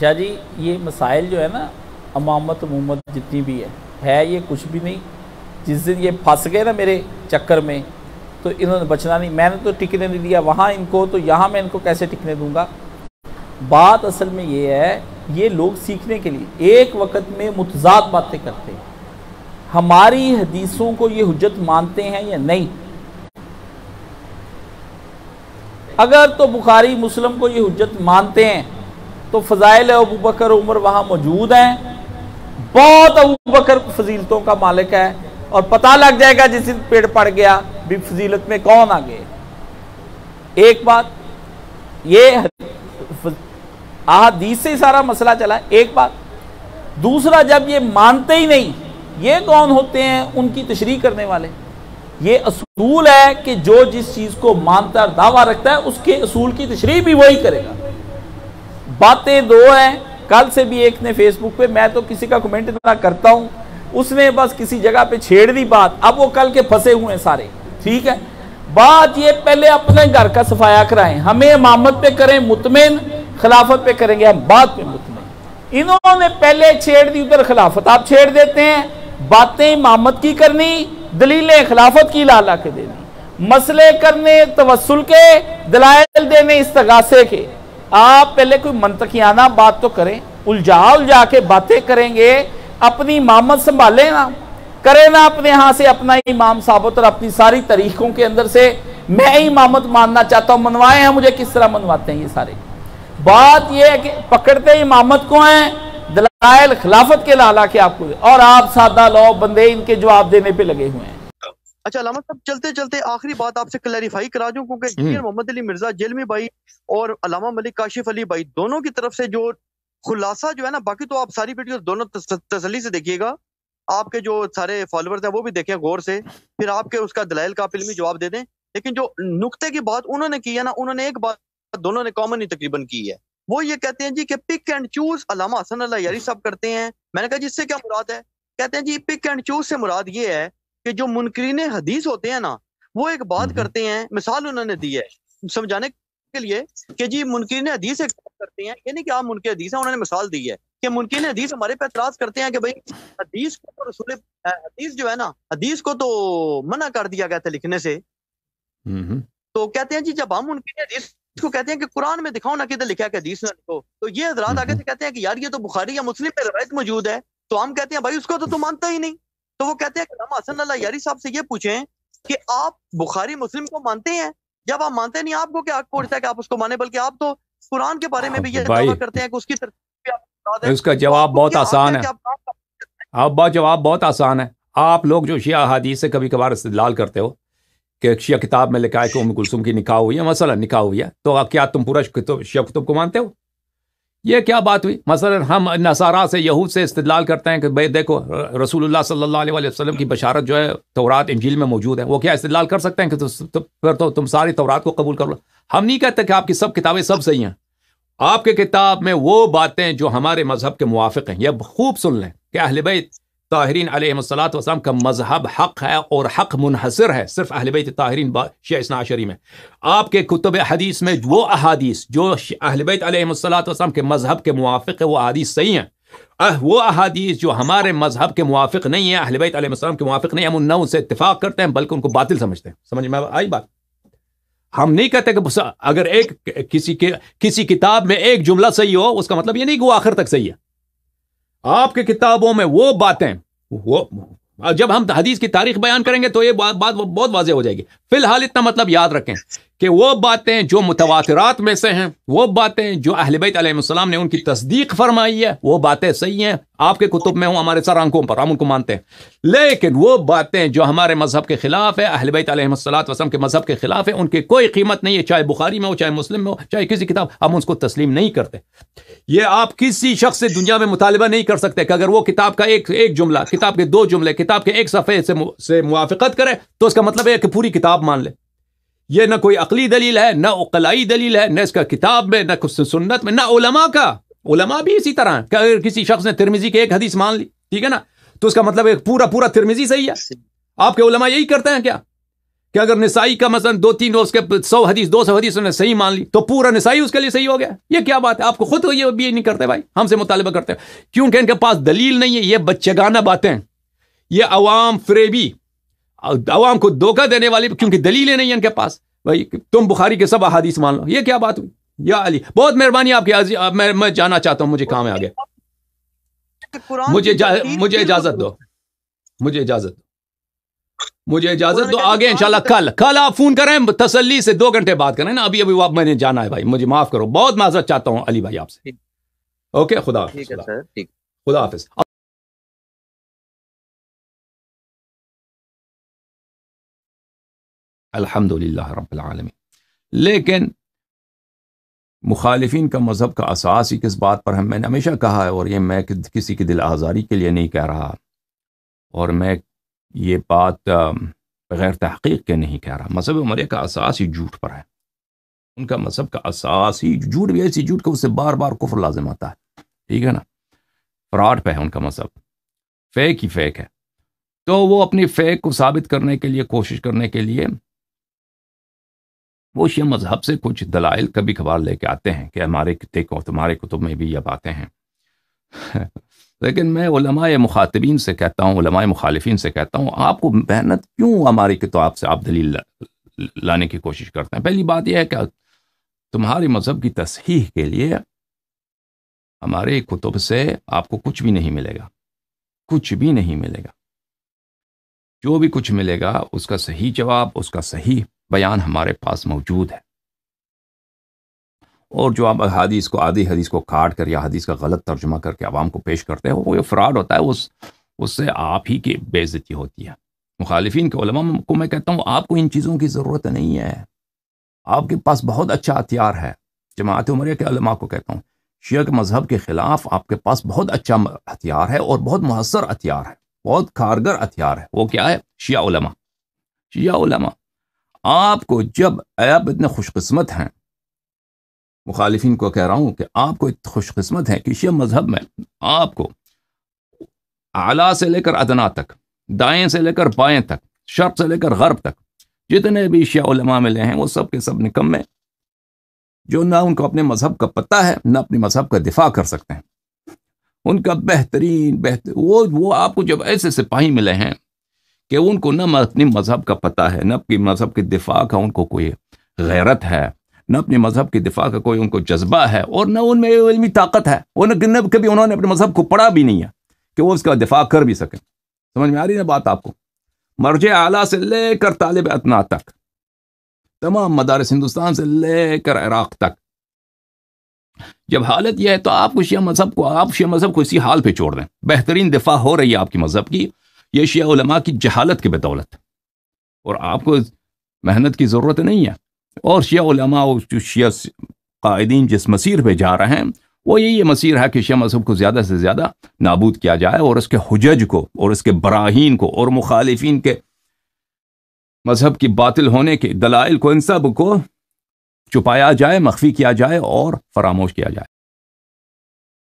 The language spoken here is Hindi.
शाह जी ये मसाइल जो है ना अमामत अमूमत जितनी भी है है ये कुछ भी नहीं जिस दिन ये फंस गए ना मेरे चक्कर में तो इन्होंने बचना नहीं मैंने तो टिकने नहीं दिया वहाँ इनको तो यहाँ मैं इनको कैसे टिकने दूँगा बात असल में ये है ये लोग सीखने के लिए एक वक्त में मुतजाद बातें करते हैं हमारी हदीसों को ये हजत मानते हैं या नहीं अगर तो बुखारी मुस्लिम को ये हजत मानते हैं तो फ़ज़ाइल अबू बकर उमर वहां मौजूद हैं बहुत अबू बकर फजीलतों का मालिक है और पता लग जाएगा जिस दिन पेड़ पड़ गया भी फजीलत में कौन आ गए एक बात ये अहादीस से ही सारा मसला चला एक बात दूसरा जब ये मानते ही नहीं ये कौन होते हैं उनकी तशरी करने वाले ये असूल है कि जो जिस चीज़ को मानता दावा रखता है उसके असूल की तशरी भी वही करेगा बातें दो हैं कल से भी एक ने फेसबुक पे मैं तो किसी का कमेंट इतना करता हूँ उसने बस किसी जगह पे छेड़ दी बात अब वो कल के फंसे हुए हैं सारे ठीक है बात ये पहले अपने घर का सफाया कराएं हमें इमामत पे करें मुतमिन खिलाफत पे करेंगे हम बात पे मुतमिन इन्होंने पहले छेड़ दी उधर खिलाफत आप छेड़ देते हैं बातें इमामत की करनी दलीलें खिलाफत की ला ला के देनी मसले करने तवसल के दलायल देने इस्तगासे के आप पहले कोई मनतकियाना बात तो करें उलझा उलझा के बातें करेंगे अपनी इमामत संभालें ना करें ना अपने यहाँ से अपना इमाम साबित और अपनी सारी तरीकों के अंदर से मैं इमामत मानना चाहता हूँ मनवाए हैं मुझे किस तरह मनवाते हैं ये सारे बात यह है कि पकड़ते इमामत को हैं दलाइल खिलाफत के लाला के आपको और आप सादा लो बंदे इनके जवाब देने पर लगे हुए हैं अच्छा अलामत साहब चलते चलते आखिरी बात आपसे क्लैरिफाई करा दूं क्योंकि इंजीनियर हम्म। मोहम्मद अली मिर्जा जेलमी भाई और अलामा मलिक काशिफ अली भाई दोनों की तरफ से जो खुलासा जो है ना बाकी तो आप सारी वीडियो दोनों तसली से देखिएगा आपके जो सारे फॉलोअर्स हैं वो भी देखें गौर से फिर आपके उसका दलाइल का फिल्मी जवाब दे दें लेकिन जो नुकते की बात उन्होंने की है ना उन्होंने एक बात दोनों ने कॉमन ही तकरीबन की है वो ये कहते हैं जी कि पिक एंड चूज अलामा हसन अल्लाह यारी साहब करते हैं मैंने कहा जी इससे क्या मुराद है कहते हैं जी पिक एंड चूज से मुराद ये है कि जो मुनकरीन हदीस होते हैं ना वो एक बात करते हैं मिसाल उन्होंने दी है समझाने के लिए कि जी मुनकरीन हदीस एक बात करते हैं यानी कि आप मुनकर हदीस है उन्होंने मिसाल दी है कि मुनकिन हदीस हमारे पे एतराज करते हैं कि भाई हदीस को तो रसूल हदीस जो है ना हदीस को तो मना कर दिया गया था लिखने से तो कहते हैं जी जब हम मुनकिन हदीस को कहते हैं कि कुरान में दिखाओ ना किधर लिखा है कि हदीस ना लिखो तो ये हजरात आगे से तो कहते हैं कि यार ये तो बुखारी या मुस्लिम पे रवायत मौजूद है तो हम कहते हैं भाई उसको तो तू मानता ही नहीं तो वो कहते हैं हसन अल्लाह यारी साहब से ये पूछें कि आप बुखारी मुस्लिम को मानते हैं जब आप मानते नहीं आपको क्या पहुंचता है कि आप उसको माने बल्कि आप तो कुरान के बारे में भी ये दावा करते हैं कि उसकी तरफ उसका जवाब बहुत आसान है अब जवाब बहुत आसान है आप लोग जो शिया हदीस से कभी कभार इस्तलाल करते हो कि शिया किताब में लिखा है कि उम कुलसुम की निकाह हुई है मसला निकाह हुई है तो क्या तुम पूरा शिया कुतुब को मानते हो ये क्या बात हुई मसलन हम नसारा से यहूद से इस्तलाल करते हैं कि भाई देखो रसूल सल्ला वसलम की बशारत जो है तोरात इंजील में मौजूद है वो क्या इस्तलाल कर सकते हैं कि तो, तो, फिर तो तुम सारी तोरात को कबूल कर लो हम नहीं कहते कि आपकी सब किताबें सब सही हैं आपके किताब में वो बातें जो हमारे मजहब के मुआफ़ हैं यह खूब सुन लें कि अहलबैत ताहरीन आलत वसलाम का मजहब हक है और हक मुनहसर है सिर्फ अहल बैत ताहरीन शेना आशरी में आपके कुतुब हदीस में वो अहादीस जो अहल बैत वसलाम के मजहब के मुआफ़ है वो अहादीस सही हैं वो अहादीस जो हमारे मजहब के मुआफ़ नहीं है अहल बैत के मुआफ़ नहीं हम उन नौ से इतफाक़ करते हैं बल्कि उनको बातिल समझते हैं समझ में आई बात हम नहीं कहते कि अगर एक किसी के किसी किताब में एक जुमला सही हो उसका मतलब ये नहीं कि वो आखिर तक सही है आपके किताबों में वो बातें वो जब हम हदीस की तारीख बयान करेंगे तो ये बात बहुत वाजह हो जाएगी फिलहाल इतना मतलब याद रखें कि वो बातें जो मुतवातरात में से हैं वो बातें जो अहलबैत अलैहिस्सलाम ने उनकी तस्दीक फरमाई है वो बातें सही हैं आपके कुतुब में हूँ हमारे सर आंखों पर हम उनको मानते हैं लेकिन वो बातें जो हमारे मज़हब के ख़िलाफ़ है अहलबैत वसम के मज़हब के ख़िलाफ़ है उनकी कोई कीमत नहीं है चाहे बुखारी में हो चाहे मुस्लिम में हो चाहे किसी किताब हम उसको तस्लीम नहीं करते ये आप किसी शख्स से दुनिया में मुतालबा नहीं कर सकते कि अगर वो किताब का एक एक जुमला किताब के दो जुमले किताब के एक सफ़े से मुआफ़त करे तो उसका मतलब है कि पूरी किताब मान ले ये ना कोई अकली दलील है ना उकलाई दलील है ना इसका किताब में ना कुछ सुन्नत में ना उलमा का उलमा भी इसी तरह है कि अगर किसी शख्स ने तिरमिजी की एक हदीस मान ली ठीक है ना तो उसका मतलब एक पूरा पूरा तिरमिजी सही है आपके उलमा यही करते हैं क्या कि अगर निसाई का मसलन दो तीन उसके सौ हदीस दो सौ हदीस उन्हें सही मान ली तो पूरा निसाई उसके लिए सही हो गया ये क्या बात है आपको खुद ये भी नहीं करते भाई हमसे मुतालबा करते क्योंकि इनके पास दलील नहीं है ये बच्चेगाना बातें ये अवाम फ्रेबी आवाम को धोखा देने वाली क्योंकि दलीलें नहीं इनके पास भाई तुम बुखारी के सब अहादीस मान लो ये क्या बात हुई या अली बहुत मेहरबानी आपकी आप मैं मैं जाना चाहता हूँ मुझे काम है आगे मुझे जा, मुझे इजाजत दो मुझे इजाजत दो मुझे इजाजत दो आगे इंशाल्लाह कल कल आप फोन करें तसल्ली से दो घंटे बात करें ना अभी अभी वो मैंने जाना है भाई मुझे माफ करो बहुत माजरत चाहता हूँ अली भाई आपसे ओके खुदा खुदा हाफिज अलहमदिल्ला रबी लेकिन मुखालिफिन का मज़हब का असास ही किस बात पर हम मैंने हमेशा कहा है और ये मैं किसी की दिल आज़ारी के लिए नहीं कह रहा और मैं ये बात बग़ैर तहक़ीक के नहीं कह रहा मज़हब उमरिया का असास ही झूठ पर है उनका मज़हब का असास ही झूठ भी ऐसी झूठ का उससे बार बार कुफर लाजम आता है ठीक है ना फ्रॉड पर है उनका मज़हब फेक ही फेक है तो वो अपनी फेक को साबित करने के लिए कोशिश करने के लिए वो शिया मजहब से कुछ दलाइल कभी कभार लेके आते हैं कि हमारे देखो तुम्हारे कुतुब में भी ये बातें हैं लेकिन मैं उलमाए मुखातबीन से कहता हूँ उलमाए मुखालफी से कहता हूँ आपको मेहनत क्यों हमारी किताब से आप दलील लाने की कोशिश करते हैं पहली बात यह है कि तुम्हारे मज़हब की तस्ह के लिए हमारे कुतुब से आपको कुछ भी नहीं मिलेगा कुछ भी नहीं मिलेगा जो भी कुछ मिलेगा उसका सही जवाब उसका सही बयान हमारे पास मौजूद है और जो आप हदीस को आधी हदीस को काट कर या हदीस का गलत तर्जुमा करके आवाम को पेश करते हो वो ये फ्रॉड होता है उस उससे आप ही की बेज़ती होती है मुखालफी के को मैं कहता हूँ आपको इन चीज़ों की ज़रूरत नहीं है आपके पास बहुत अच्छा हथियार है जमात उम्र के अलमा को कहता हूँ शिया के मज़हब के ख़िलाफ़ आपके पास बहुत अच्छा हथियार है और बहुत मुहसर हथियार है बहुत कारगर हथियार है वो क्या है शिया उलमा शिया उलमा आपको जब आप इतने खुशकस्मत हैं मुखालिफिन को कह रहा हूँ कि आपको इतनी खुशकस्मत है कि शिया मज़हब में आपको आला से लेकर अदना तक दाएँ से लेकर बाएँ तक शर्क से लेकर गर्ब तक जितने भी शिया मिले हैं वो सब के सब निकम में जो ना उनको अपने मज़हब का पता है ना अपने मज़हब का दिफा कर सकते हैं उनका बेहतरीन बेहतर वो वो आपको जब ऐसे सिपाही मिले हैं कि उनको ना अपने मज़हब का पता है ना अपने मज़हब के दिफा का उनको कोई गैरत है न अपने मज़हब के दिफा का कोई उनको जज्बा है और न उनमें इलमी ताकत है और न कभी उन्होंने अपने मज़हब को पढ़ा भी नहीं है कि वो उसका दिफा कर भी सकें समझ में आ रही है बात आपको मर्ज आला से लेकर तालब अतना तक तमाम मदारस हिंदुस्तान से लेकर इराक तक जब हालत यह है तो आप शिया मजहब को आप शिया मजहब को इसी हाल पे छोड़ दें बेहतरीन दिफा हो रही है आपकी मजहब की ये शिया की जहालत के बदौलत और आपको मेहनत की ज़रूरत नहीं है और शिया उलमा शिया कायदीन जिस मसीर पर जा रहे हैं वो यही ये मसीर है कि शिया मजहब को ज़्यादा से ज़्यादा नाबूद किया जाए और उसके हजज को और उसके बराहीन को और मुखालफी के मजहब की बातिल होने के दलाइल को इन सब को छुपाया जाए मख्फी किया जाए और फरामोश किया जाए